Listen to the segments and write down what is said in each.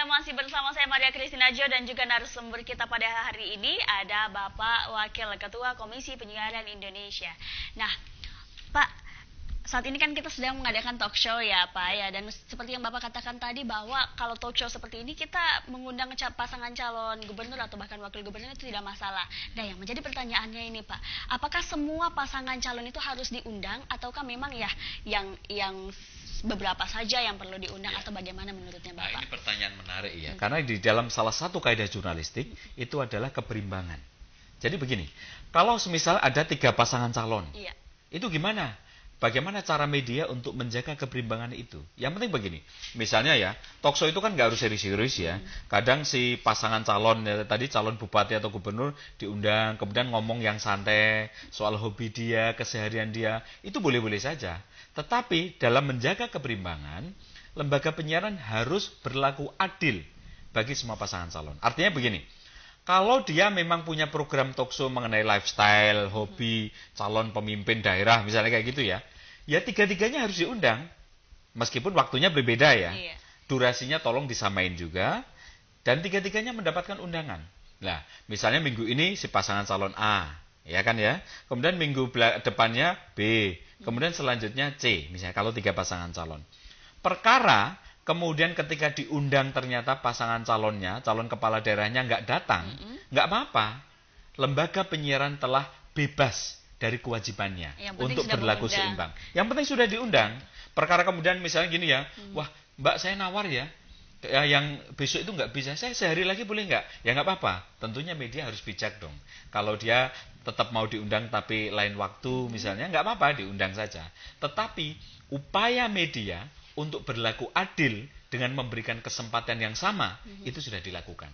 Anda masih bersama saya Maria Kristina Jo dan juga narasumber kita pada hari ini ada Bapak Wakil Ketua Komisi Penyiaran Indonesia. Nah, Pak, saat ini kan kita sedang mengadakan talk show ya Pak ya dan seperti yang Bapak katakan tadi bahwa kalau talk show seperti ini kita mengundang pasangan calon gubernur atau bahkan wakil gubernur itu tidak masalah. Nah yang menjadi pertanyaannya ini Pak, apakah semua pasangan calon itu harus diundang ataukah memang ya yang yang beberapa saja yang perlu diundang ya. atau bagaimana menurutnya nah, Bapak? Nah, ini pertanyaan menarik ya, hmm. karena di dalam salah satu kaidah jurnalistik itu adalah keberimbangan. Jadi begini, kalau semisal ada tiga pasangan calon, ya. itu gimana? Bagaimana cara media untuk menjaga keberimbangan itu? Yang penting begini, misalnya ya, tokso itu kan nggak harus serius-serius ya. Kadang si pasangan calon ya, tadi calon bupati atau gubernur diundang, kemudian ngomong yang santai soal hobi dia, keseharian dia, itu boleh-boleh saja. Tetapi dalam menjaga keberimbangan, lembaga penyiaran harus berlaku adil bagi semua pasangan calon. Artinya begini, kalau dia memang punya program tokso mengenai lifestyle, hobi, calon pemimpin daerah, misalnya kayak gitu ya, ya tiga-tiganya harus diundang, meskipun waktunya berbeda ya, iya. durasinya tolong disamain juga, dan tiga-tiganya mendapatkan undangan. Nah, misalnya minggu ini si pasangan calon A, ya kan ya, kemudian minggu depannya B, kemudian selanjutnya C, misalnya kalau tiga pasangan calon. Perkara kemudian ketika diundang ternyata pasangan calonnya, calon kepala daerahnya nggak datang, mm-hmm. nggak apa-apa. Lembaga penyiaran telah bebas dari kewajibannya untuk berlaku mengundang. seimbang. Yang penting sudah diundang. Perkara kemudian misalnya gini ya, mm-hmm. wah mbak saya nawar ya. ya, yang besok itu nggak bisa, saya sehari lagi boleh nggak? Ya nggak apa-apa. Tentunya media harus bijak dong. Kalau dia tetap mau diundang tapi lain waktu misalnya, nggak apa-apa diundang saja. Tetapi upaya media untuk berlaku adil dengan memberikan kesempatan yang sama mm -hmm. itu sudah dilakukan.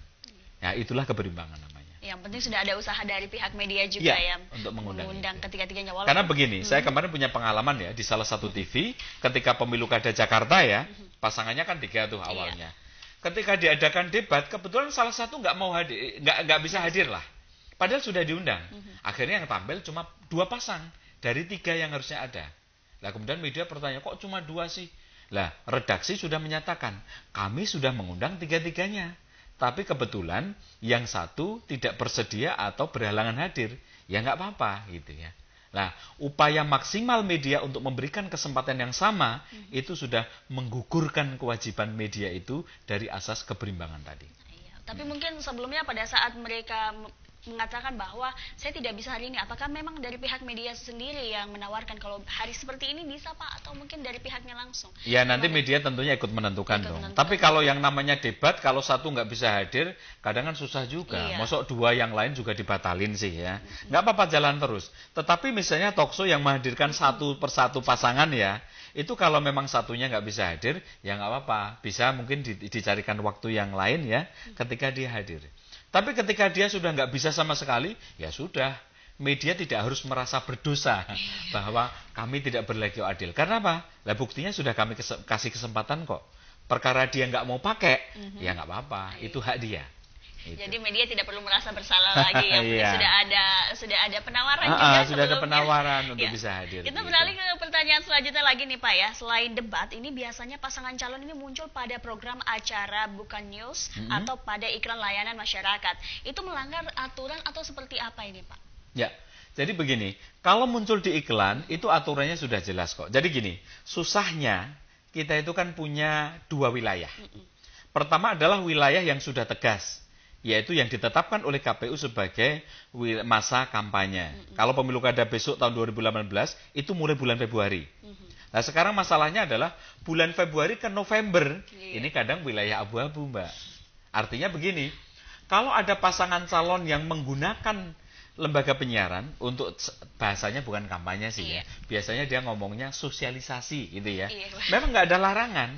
Ya, itulah keberimbangan namanya. Ya, yang penting sudah ada usaha dari pihak media juga ya, ya untuk mengundang, mengundang ketiga-tiganya. Karena begini, hmm. saya mhm. kemarin punya pengalaman ya di salah satu TV ketika pemilu kada Jakarta ya, mhm. pasangannya kan tiga tuh awalnya. Yeah. Ketika diadakan debat, kebetulan salah satu nggak mau hadir, nggak nggak bisa hadir lah. Padahal sudah diundang. Mhm. Akhirnya yang tampil cuma dua pasang dari tiga yang harusnya ada. Nah kemudian media bertanya kok cuma dua sih? Lah, redaksi sudah menyatakan, kami sudah mengundang tiga-tiganya. Tapi kebetulan yang satu tidak bersedia atau berhalangan hadir. Ya nggak apa-apa gitu ya. Nah, upaya maksimal media untuk memberikan kesempatan yang sama hmm. itu sudah menggugurkan kewajiban media itu dari asas keberimbangan tadi. Iya, tapi hmm. mungkin sebelumnya pada saat mereka mengatakan bahwa saya tidak bisa hari ini. Apakah memang dari pihak media sendiri yang menawarkan kalau hari seperti ini bisa Pak atau mungkin dari pihaknya langsung? Ya nanti media tentunya ikut menentukan ikut dong. Menentukan. Tapi kalau yang namanya debat kalau satu nggak bisa hadir kadang kan susah juga. Iya. Masuk dua yang lain juga dibatalin sih ya. Nggak apa-apa jalan terus. Tetapi misalnya Tokso yang menghadirkan satu persatu pasangan ya itu kalau memang satunya nggak bisa hadir ya nggak apa-apa bisa mungkin di, dicarikan waktu yang lain ya ketika dia hadir. Tapi ketika dia sudah nggak bisa sama sekali, ya sudah. Media tidak harus merasa berdosa iya. bahwa kami tidak berlaku adil. Karena apa? Lah buktinya sudah kami kasih kesempatan kok. Perkara dia nggak mau pakai, mm -hmm. ya nggak apa-apa. Itu hak dia. Jadi media tidak perlu merasa bersalah lagi ya, iya. sudah ada sudah ada penawaran uh, juga ah, sudah ada penawaran iya. untuk bisa hadir. Kita gitu. beralih ke pertanyaan selanjutnya lagi nih Pak ya. Selain debat, ini biasanya pasangan calon ini muncul pada program acara bukan news mm -hmm. atau pada iklan layanan masyarakat. Itu melanggar aturan atau seperti apa ini Pak? Ya. Jadi begini, kalau muncul di iklan itu aturannya sudah jelas kok. Jadi gini, susahnya kita itu kan punya dua wilayah. Pertama adalah wilayah yang sudah tegas yaitu yang ditetapkan oleh KPU sebagai masa kampanye. Mm -hmm. Kalau pemilu kada besok tahun 2018 itu mulai bulan Februari. Mm -hmm. Nah sekarang masalahnya adalah bulan Februari ke November yeah. ini kadang wilayah abu-abu mbak. Artinya begini, kalau ada pasangan calon yang menggunakan lembaga penyiaran untuk bahasanya bukan kampanye sih yeah. ya, iya. biasanya dia ngomongnya sosialisasi gitu ya. Yeah. Memang nggak ada larangan.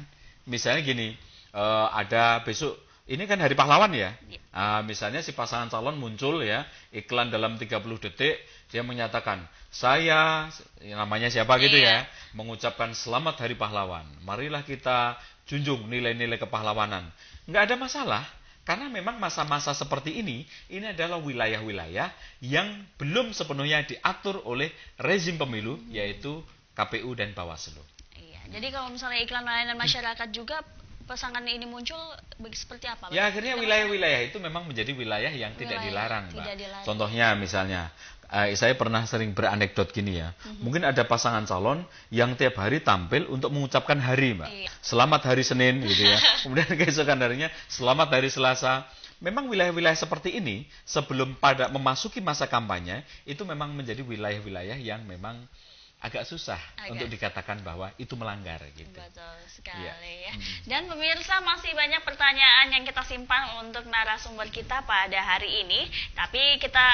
Misalnya gini, uh, ada besok ini kan hari pahlawan ya. Nah, misalnya si pasangan calon muncul ya, iklan dalam 30 detik, dia menyatakan, saya, namanya siapa gitu ya, iya. mengucapkan selamat hari pahlawan. Marilah kita junjung nilai-nilai kepahlawanan. Nggak ada masalah, karena memang masa-masa seperti ini, ini adalah wilayah-wilayah yang belum sepenuhnya diatur oleh rezim pemilu, hmm. yaitu KPU dan Bawaslu. Iya, jadi kalau misalnya iklan layanan masyarakat juga pasangan ini muncul seperti apa? Ya akhirnya wilayah-wilayah itu memang menjadi wilayah yang wilayah tidak dilarang, tidak Mbak. Dilarang. Contohnya misalnya uh, saya pernah sering beranekdot gini ya. Mm-hmm. Mungkin ada pasangan calon yang tiap hari tampil untuk mengucapkan hari, Mbak. Iya. Selamat hari Senin gitu ya. Kemudian keesokan harinya selamat hari Selasa. Memang wilayah-wilayah seperti ini sebelum pada memasuki masa kampanye itu memang menjadi wilayah-wilayah yang memang agak susah agak. untuk dikatakan bahwa itu melanggar gitu. Betul sekali iya. ya. ya. Dan pemirsa masih banyak pertanyaan yang kita simpan untuk narasumber kita pada hari ini, tapi kita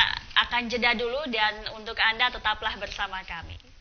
akan jeda dulu dan untuk Anda tetaplah bersama kami.